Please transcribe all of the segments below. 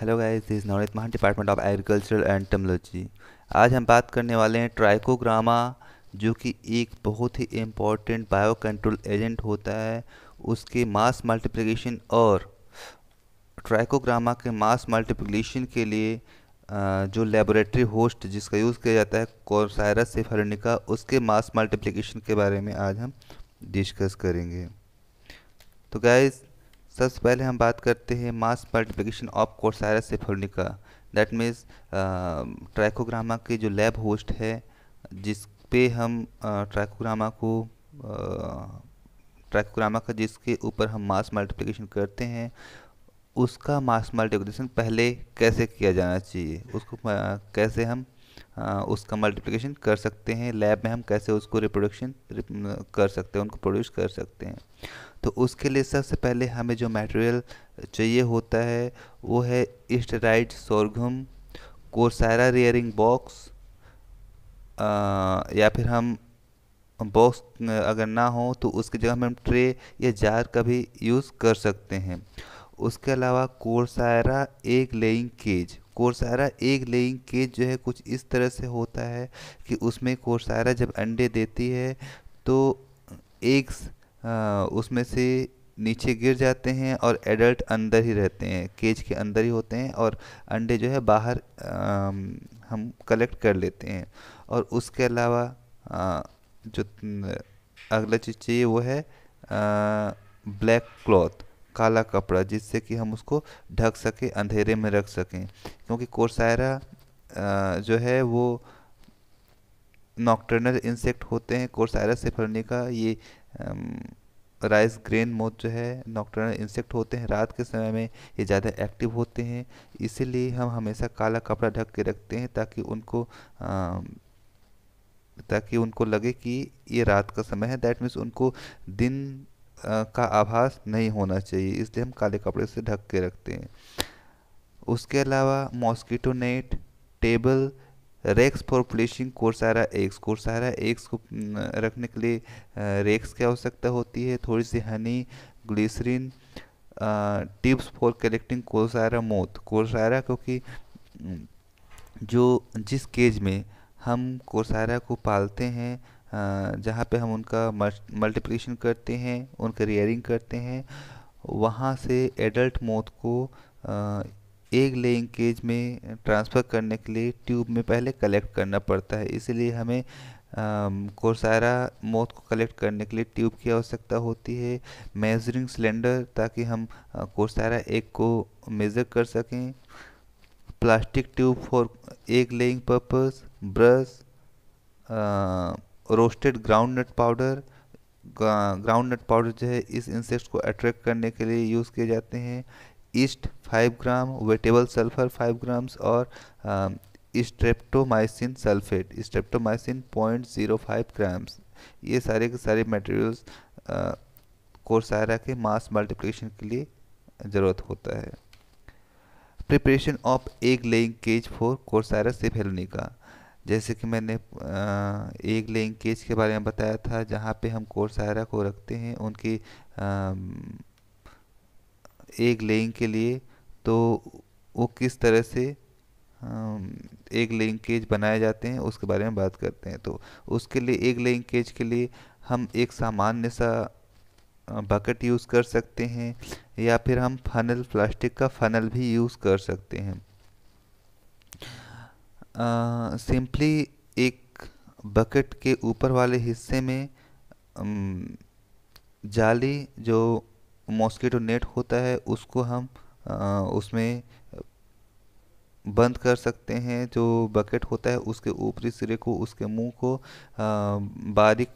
Hello guys this Navneet Mahan department of agricultural and entomology आज हम बात करने वाले हैं ट्राइकोग्रामा जो कि एक बहुत ही इम्पोर्टेंट बायो कंट्रोल एजेंट होता है उसके मास मल्टीप्लिकेशन और ट्राइकोग्रामा के मास मल्टीप्लिकेशन के लिए जो लेबोरेटरी होस्ट जिसका यूज़ किया जाता है कॉरसायरस सेफेलोनिका उसके मास मल्टीप्लिकेशन के बारे में आज हम डिस्कस करेंगे तो गाइज़ सबसे पहले हम बात करते हैं mass multiplication of Corcyra cephalonica that means Trichogramma के जो लैब होस्ट है जिस पे हम ट्रैकोग्रामा को ट्रैकोग्रामा का जिसके ऊपर हम मास मल्टीप्लिकेशन करते हैं उसका मास मल्टीप्लिकेशन पहले कैसे किया जाना चाहिए उसको कैसे हम आ, उसका मल्टीप्लिकेशन कर सकते हैं लैब में हम कैसे उसको रिप्रोडक्शन कर सकते हैं उनको प्रोड्यूस कर सकते हैं तो उसके लिए सबसे पहले हमें जो मटेरियल चाहिए होता है वो है इस्टराइड सोरघम कोरसारा रेयरिंग बॉक्स या फिर हम बॉक्स अगर ना हो तो उसकी जगह हम ट्रे या जार का भी यूज़ कर सकते हैं उसके अलावा कोरसारा एक लेइंग केज कोरसारा एक लेइंग केज जो है कुछ इस तरह से होता है कि उसमें कोरसारा जब अंडे देती है तो एग्स उसमें से नीचे गिर जाते हैं और एडल्ट अंदर ही रहते हैं केज के अंदर ही होते हैं और अंडे जो है बाहर हम कलेक्ट कर लेते हैं और उसके अलावा जो अगला चीज़ चाहिए वो है ब्लैक क्लॉथ काला कपड़ा जिससे कि हम उसको ढक सकें अंधेरे में रख सकें क्योंकि कोरसायरा जो है वो नॉक्टर्नल इंसेक्ट होते हैं कोर्सायरा का ये राइस ग्रेन मोथ जो है नॉक्टर्नल इंसेक्ट होते हैं रात के समय में ये ज़्यादा एक्टिव होते हैं इसीलिए हम हमेशा काला कपड़ा ढक के रखते हैं ताकि उनको आ, ताकि उनको लगे कि ये रात का समय है दैट मीन्स उनको दिन आ, का आभास नहीं होना चाहिए इसलिए हम काले कपड़े से ढक के रखते हैं उसके अलावा mosquito net table racks for placing Corcyra eggs है एग्स को रखने के लिए रेक्स की आवश्यकता होती है थोड़ी सी honey glycerine tips for collecting Corcyra moth रहा क्योंकि जो जिस केज में हम कोर्सारा को पालते हैं जहाँ पे हम उनका मल्टीप्लिकेशन करते हैं उनका रियरिंग करते हैं वहाँ से एडल्ट मोथ को एक लेइंग केज में ट्रांसफ़र करने के लिए ट्यूब में पहले कलेक्ट करना पड़ता है इसलिए हमें कोसारा मोथ को कलेक्ट करने के लिए ट्यूब की आवश्यकता होती है मेजरिंग सिलेंडर ताकि हम कोसारा एक को मेज़र कर सकें plastic tube for egg laying purpose brush roasted groundnut powder groundnut powder जो है इस इंसेक्ट को अट्रैक्ट करने के लिए यूज़ किए जाते हैं yeast 5 gram wettable sulphur 5 grams और स्ट्रेप्टोमाइसिन सल्फेट स्ट्रेप्टोमाइसिन 0.05 ग्राम्स ये सारे के सारे मटेरियल्स कोर्सारा के मास मल्टीप्लिकेशन के लिए ज़रूरत होता है preparation of egg laying cage for Corcyra का जैसे कि मैंने एक लेइंग केज के बारे में बताया था जहाँ पे हम कोरसायरा को रखते हैं उनकी एक लेइंग के लिए तो वो किस तरह से एक लेइंग केज बनाए जाते हैं उसके बारे में बात करते हैं तो उसके लिए एक लेइंग केज के लिए हम एक सामान्य सा बकेट यूज़ कर सकते हैं या फिर हम फनल प्लास्टिक का फनल भी यूज़ कर सकते हैं सिंपली एक बकेट के ऊपर वाले हिस्से में जाली जो मॉस्किटो नेट होता है उसको हम आ, उसमें बंद कर सकते हैं जो बकेट होता है उसके ऊपरी सिरे को उसके मुंह को आ, बारीक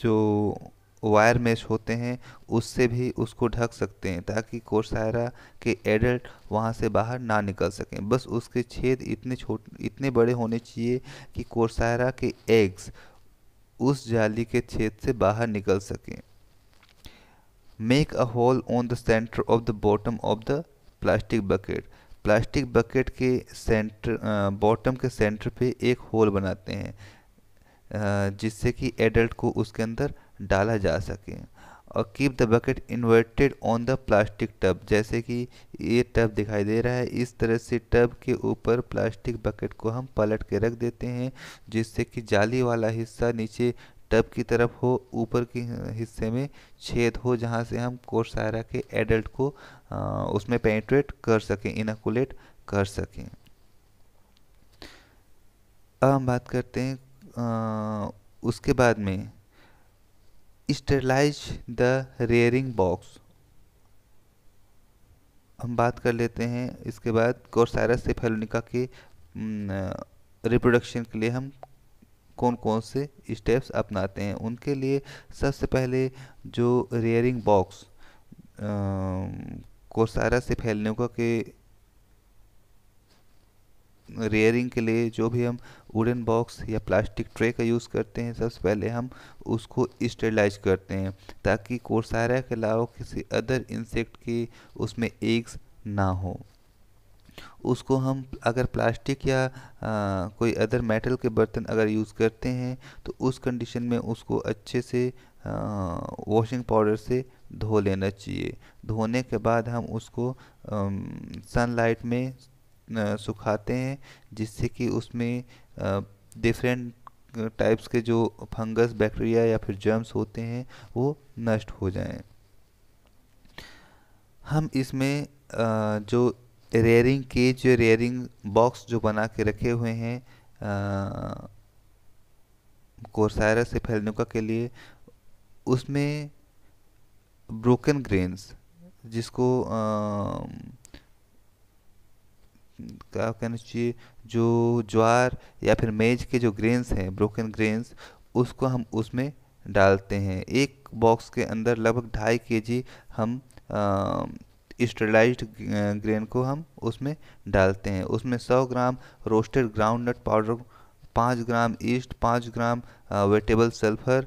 जो वायर मैश होते हैं उससे भी उसको ढक सकते हैं ताकि कोर्सायरा के एडल्ट वहाँ से बाहर ना निकल सकें बस उसके छेद इतने छोट इतने बड़े होने चाहिए कि कोर्सायरा के एग्स उस जाली के छेद से बाहर निकल सकें Make a hole on the center of the bottom of the plastic bucket. Plastic bucket के सेंटर बॉटम के सेंटर पे एक होल बनाते हैं जिससे कि एडल्ट को उसके अंदर डाला जा सके और keep the bucket inverted on the plastic tub जैसे कि ये टब दिखाई दे रहा है इस तरह से टब के ऊपर प्लास्टिक बकेट को हम पलट के रख देते हैं जिससे कि जाली वाला हिस्सा नीचे टब की तरफ हो ऊपर के हिस्से में छेद हो जहाँ से हम कोर्सारा के एडल्ट को आ, उसमें पेंट्रेट कर सकें इनाकुलेट कर सकें अब हम बात करते हैं आ, उसके बाद में स्टरलाइज द रेयरिंग बॉक्स हम बात कर लेते हैं इसके बाद कोर्सारा सेफेलोनिका के रिप्रोडक्शन के लिए हम कौन कौन से स्टेप्स अपनाते हैं उनके लिए सबसे पहले जो रेयरिंग बॉक्स कोसारा से का के रेयरिंग के लिए जो भी हम वुडन बॉक्स या प्लास्टिक ट्रे का यूज़ करते हैं सबसे पहले हम उसको स्टेलाइज करते हैं ताकि कोर्सारा के अलावा किसी अदर इंसेक्ट के उसमें एग्स ना हो उसको हम अगर प्लास्टिक या आ, कोई अदर मेटल के बर्तन अगर यूज़ करते हैं तो उस कंडीशन में उसको अच्छे से वॉशिंग पाउडर से धो लेना चाहिए धोने के बाद हम उसको सनलाइट में आ, सुखाते हैं जिससे कि उसमें डिफरेंट टाइप्स के जो फंगस बैक्टीरिया या फिर जर्म्स होते हैं वो नष्ट हो जाएं हम इसमें जो रेयरिंग केज रेयरिंग बॉक्स जो बना के रखे हुए हैं कोर्सायरा से फैलनुका के लिए उसमें ब्रोकन ग्रेन्स जिसको क्या कहना चाहिए जो ज्वार या फिर मेज के जो ग्रेन्स हैं ब्रोकन ग्रेन्स उसको हम उसमें डालते हैं एक बॉक्स के अंदर लगभग ढाई के जी हम आ, स्टरलाइज्ड ग्रेन को हम उसमें डालते हैं उसमें 100 gram roasted groundnut powder 5 gram yeast 5 gram wettable sulphur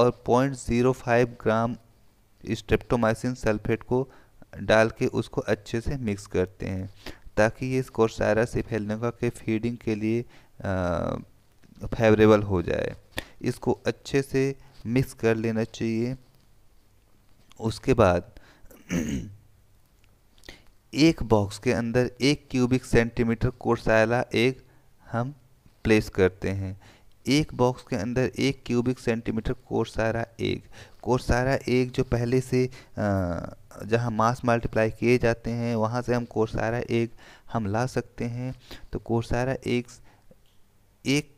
और 0.05 ग्राम स्ट्रेप्टोमाइसिन सल्फेट को डाल के उसको अच्छे से मिक्स करते हैं ताकि ये कोर्सारा से का के फीडिंग के लिए फेवरेबल हो जाए इसको अच्छे से मिक्स कर लेना चाहिए उसके बाद एक बॉक्स के अंदर एक क्यूबिक सेंटीमीटर कोसाला एग हम प्लेस करते हैं एक बॉक्स के अंदर एक cubic centimetre Corcyra egg Corcyra egg जो पहले से जहां मास मल्टीप्लाई किए जाते हैं वहां से हम कोर्सारा एग हम ला सकते हैं तो कोर्सारा एग एक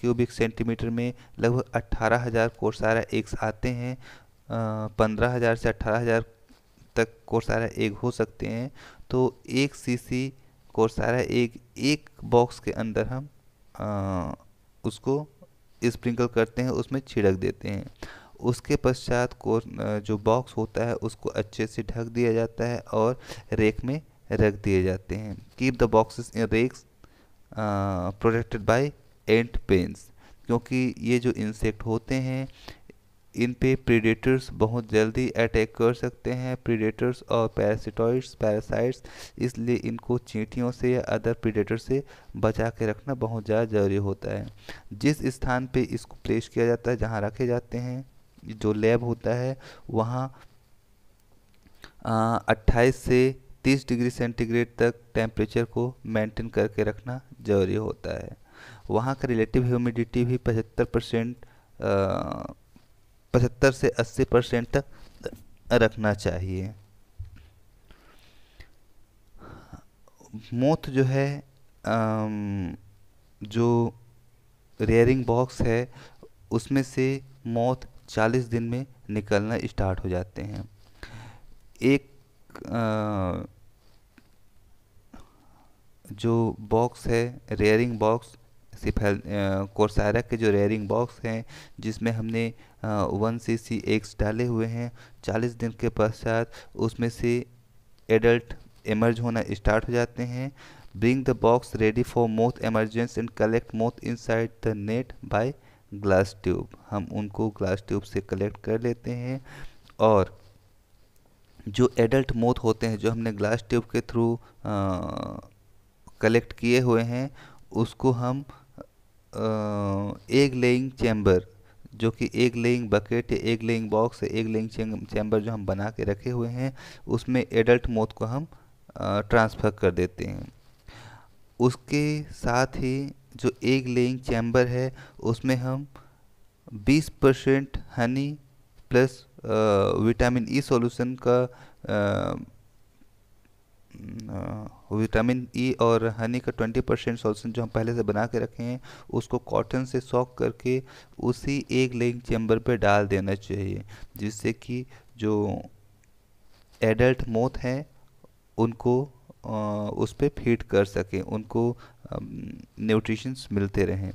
क्यूबिक सेंटीमीटर में लगभग अट्ठारह हज़ार कोसारा एग्स आते हैं पंद्रह हज़ार से अट्ठारह हज़ार तक कोर्सारा एग हो सकते हैं तो एक सीसी कोर्सारा एग एक बॉक्स के अंदर हम आ, उसको स्प्रिंकल करते हैं उसमें छिड़क देते हैं उसके पश्चात को जो बॉक्स होता है उसको अच्छे से ढक दिया जाता है और रेक में रख दिए जाते हैं keep the boxes in racks protected by ant pans क्योंकि ये जो इंसेक्ट होते हैं इन पे प्रीडेटर्स बहुत जल्दी अटैक कर सकते हैं प्रीडेटर्स और पैरासिटॉइड्स पैरासाइट्स इसलिए इनको चींटियों से या अदर प्रीडेटर से बचा के रखना बहुत ज़्यादा जरूरी होता है जिस स्थान पे इसको प्लेस किया जाता है जहाँ रखे जाते हैं जो लैब होता है वहाँ अट्ठाईस से 30 डिग्री सेंटीग्रेड तक टेम्परेचर को मेंटेन करके रखना जरूरी होता है वहाँ का रिलेटिव ह्यूमिडिटी भी पचहत्तर परसेंट पचहत्तर से अस्सी परसेंट तक रखना चाहिए मोथ जो है जो रेयरिंग बॉक्स है उसमें से मौत 40 दिन में निकलना स्टार्ट हो जाते हैं एक जो बॉक्स है रेयरिंग बॉक्स सिफेल कोर्सारा के जो रेयरिंग बॉक्स हैं जिसमें हमने वन सी सी एग्स डाले हुए हैं चालीस दिन के पश्चात उसमें से एडल्ट एमर्ज होना स्टार्ट हो जाते हैं bring the box ready for moth emergence and collect moth inside the net by glass tube हम उनको ग्लास ट्यूब से कलेक्ट कर लेते हैं और जो एडल्ट मोथ होते हैं जो हमने ग्लास ट्यूब के थ्रू कलेक्ट किए हुए हैं उसको हम एग लेइंग चैम्बर जो कि एक लेइंग बकेट एक लेइंग बॉक्स एक लेइंग चैम्बर जो हम बना के रखे हुए हैं उसमें एडल्ट मोथ को हम ट्रांसफ़र कर देते हैं उसके साथ ही जो एक लेइंग चैम्बर है उसमें हम 20 percent honey plus vitamin E solution का आ, विटामिन ई e और हनी का ट्वेंटी परसेंट सोल्यूशन जो हम पहले से बना के रखे हैं उसको कॉटन से सॉक करके उसी एक लेग चैम्बर पे डाल देना चाहिए जिससे कि जो एडल्ट मोथ हैं उनको आ, उस पर फीड कर सकें उनको न्यूट्रिशंस मिलते रहें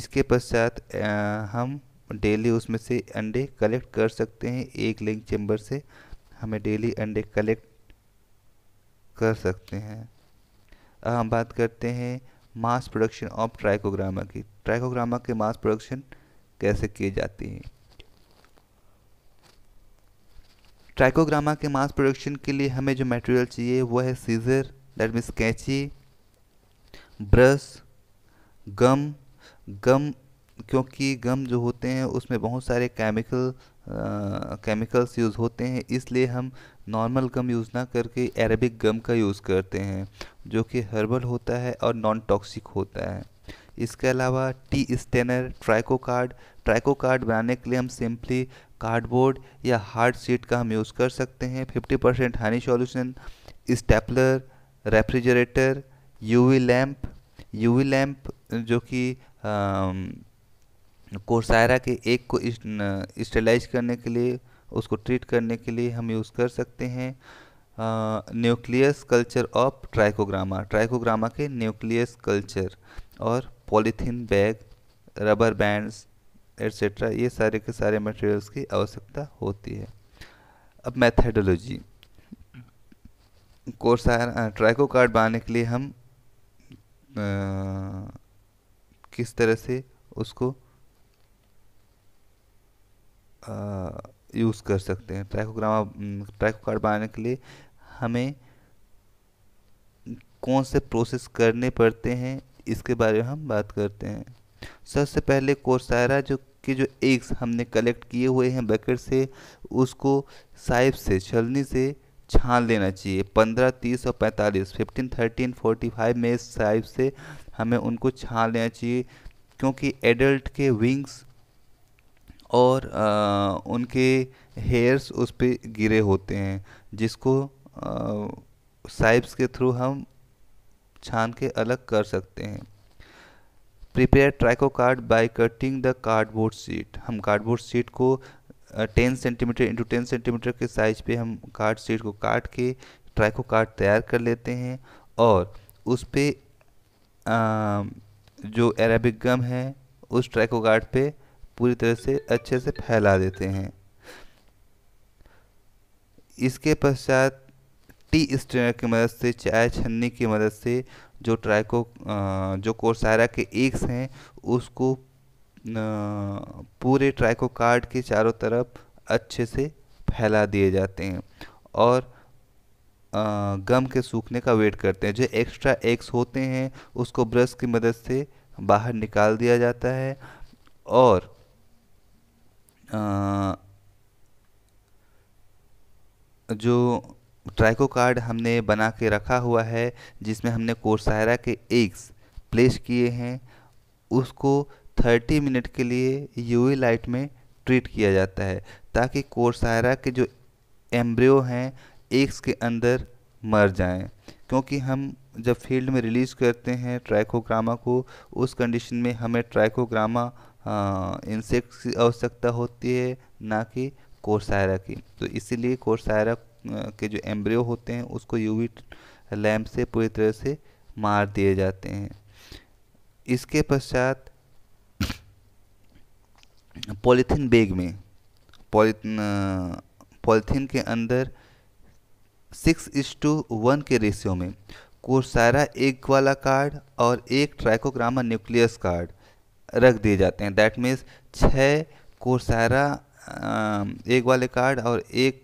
इसके पश्चात हम डेली उसमें से अंडे कलेक्ट कर सकते हैं एक लिंक चैम्बर से हमें डेली अंडे कलेक्ट कर सकते हैं अब हम बात करते हैं मास प्रोडक्शन ऑफ ट्राइकोग्रामा की ट्राइकोग्रामा के मास प्रोडक्शन कैसे किए जाते हैं ट्राइकोग्रामा के मास प्रोडक्शन के लिए हमें जो मटेरियल चाहिए वो है सीजर दैट मीन्स कैंची ब्रश गम गम क्योंकि गम जो होते हैं उसमें बहुत सारे केमिकल केमिकल्स यूज़ होते हैं इसलिए हम नॉर्मल गम यूज़ ना करके एरेबिक गम का यूज़ करते हैं जो कि हर्बल होता है और नॉन टॉक्सिक होता है इसके अलावा tea strainer tricho card tricho card बनाने के लिए हम सिंपली कार्डबोर्ड या हार्ड सीट का हम यूज़ कर सकते हैं 50% percent honey solution stapler refrigerator UV lamp UV lamp जो कि कोर्सायरा के एक को स्टेलाइज करने के लिए उसको ट्रीट करने के लिए हम यूज़ कर सकते हैं nucleus culture of Trichogramma Trichogramma के न्यूक्लियस कल्चर और polythene bag rubber bands etcetera ये सारे के सारे मटेरियल्स की आवश्यकता होती है अब मैथडोलॉजी कोर्सायरा ट्राइको कार्ड बनाने के लिए हम आ, किस तरह से उसको यूज़ कर सकते हैं ट्राइकोग्रामा ट्राइको कार्ड बनाने के लिए हमें कौन से प्रोसेस करने पड़ते हैं इसके बारे में हम बात करते हैं सबसे पहले कोसायरा जो कि जो एग्स हमने कलेक्ट किए हुए हैं बकेट से उसको साइब से छलनी से छान लेना चाहिए पंद्रह तीस और पैंतालीस फिफ्टीन थर्टीन फोर्टी फाइव में साइब से हमें उनको छान लेना चाहिए क्योंकि एडल्ट के विंग्स और आ, उनके हेयर्स उस पर गिरे होते हैं जिसको साइब्स के थ्रू हम छान के अलग कर सकते हैं prepare tricho card by cutting the cardboard sheet हम कार्डबोर्ड सीट को ten centimetre into ten centimetre के साइज पे हम कार्ड सीट को काट के ट्राइको कार्ड तैयार कर लेते हैं और उस पर जो एराबिक गम है उस ट्राइको कार्ड पर पूरी तरह से अच्छे से फैला देते हैं इसके पश्चात टी स्ट्रेनर की मदद से चाय छन्नी की मदद से जो ट्राइको जो कोर्सारा के एग्स हैं उसको पूरे ट्राइको कार्ड के चारों तरफ अच्छे से फैला दिए जाते हैं और गम के सूखने का वेट करते हैं जो एक्स्ट्रा एग्स होते हैं उसको ब्रश की मदद से बाहर निकाल दिया जाता है और जो ट्राइको कार्ड हमने बना के रखा हुआ है जिसमें हमने कोर्सायरा के एग्स प्लेस किए हैं उसको 30 मिनट के लिए यूवी लाइट में ट्रीट किया जाता है ताकि कोर्सायरा के जो एम्ब्रियो हैं एग्स के अंदर मर जाएं क्योंकि हम जब फील्ड में रिलीज़ करते हैं ट्राइकोग्रामा को उस कंडीशन में हमें ट्राइकोग्रामा इंसेक्ट हाँ, की आवश्यकता होती है ना कि कोरसायरा की तो इसीलिए कोरसायरा के जो एम्ब्रियो होते हैं उसको यूवी लैम्प से पूरी तरह से मार दिए जाते हैं इसके पश्चात पॉलीथीन बैग में पॉलीथीन पॉलीथीन के अंदर सिक्स इज टू वन के रेशियो में कोरसायरा एक वाला कार्ड और एक ट्राइकोग्रामा न्यूक्लियस कार्ड रख दिए जाते हैं दैट मीन्स छः कोसायरा एक वाले कार्ड और एक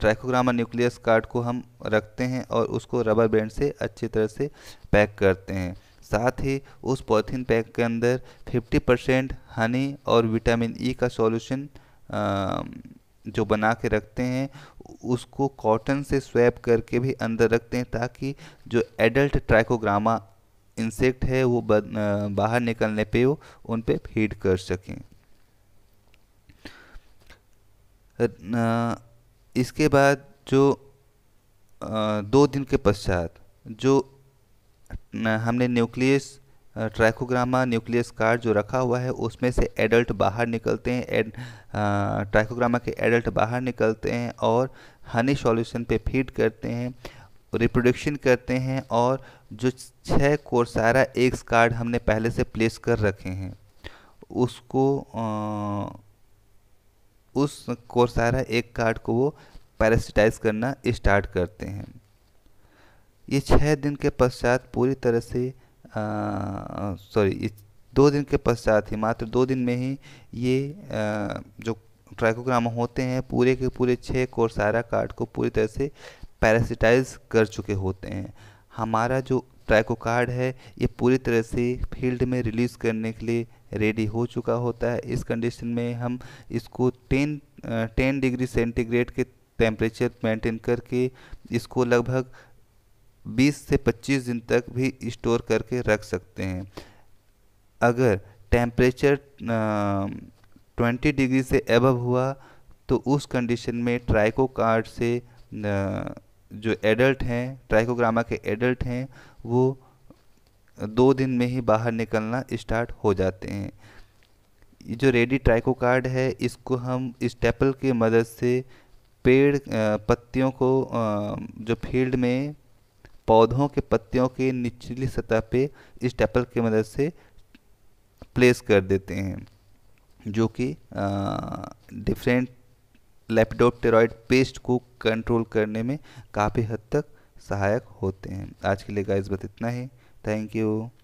ट्राइकोग्रामा न्यूक्लियस कार्ड को हम रखते हैं और उसको रबर बैंड से अच्छी तरह से पैक करते हैं साथ ही उस पॉथिन पैक के अंदर 50 परसेंट हनी और विटामिन ई e का सॉल्यूशन जो बना के रखते हैं उसको कॉटन से स्वैप करके भी अंदर रखते हैं ताकि जो एडल्ट ट्राइकोग्रामा इंसेक्ट है वो बाहर निकलने पे वो उन पे फीड कर सकें इसके बाद जो दो दिन के पश्चात जो हमने न्यूक्लियस ट्राइकोग्रामा न्यूक्लियस कार्ड जो रखा हुआ है उसमें से एडल्ट बाहर निकलते हैं एड ट्राइकोग्रामा के एडल्ट बाहर निकलते हैं और हनी सॉल्यूशन पे फीड करते हैं रिप्रोडक्शन करते हैं और जो छः कोर्सारा एक्स कार्ड हमने पहले से प्लेस कर रखे हैं उसको आ, उस कोर्सारा एक कार्ड को वो पैरासिटाइज करना स्टार्ट करते हैं ये छः दिन के पश्चात पूरी तरह से सॉरी दो दिन के पश्चात ही मात्र दो दिन में ही ये आ, जो ट्राइकोग्राम होते हैं पूरे के पूरे छः कोर्सारा कार्ड को पूरी तरह से पैरासिटाइज कर चुके होते हैं हमारा जो ट्रैकोकार्ड है ये पूरी तरह से फील्ड में रिलीज़ करने के लिए रेडी हो चुका होता है इस कंडीशन में हम इसको टेन टेन डिग्री सेंटीग्रेड के टेम्परेचर मेंटेन करके इसको लगभग 20 से 25 दिन तक भी स्टोर करके रख सकते हैं अगर टेम्परेचर ट्वेंटी डिग्री से एबव हुआ तो उस कंडीशन में ट्राइको कार्ड से आ, जो एडल्ट हैं ट्राइकोग्रामा के एडल्ट हैं वो दो दिन में ही बाहर निकलना स्टार्ट हो जाते हैं ये जो रेडी ट्राइकोकार्ड है इसको हम स्टेपल की मदद से पेड़ पत्तियों को जो फील्ड में पौधों के पत्तियों के निचली सतह पे स्टेपल की मदद से प्लेस कर देते हैं जो कि डिफरेंट लेपिडोप्टेरॉइड पेस्ट को कंट्रोल करने में काफ़ी हद तक सहायक होते हैं आज के लिए गाइस बस इतना ही थैंक यू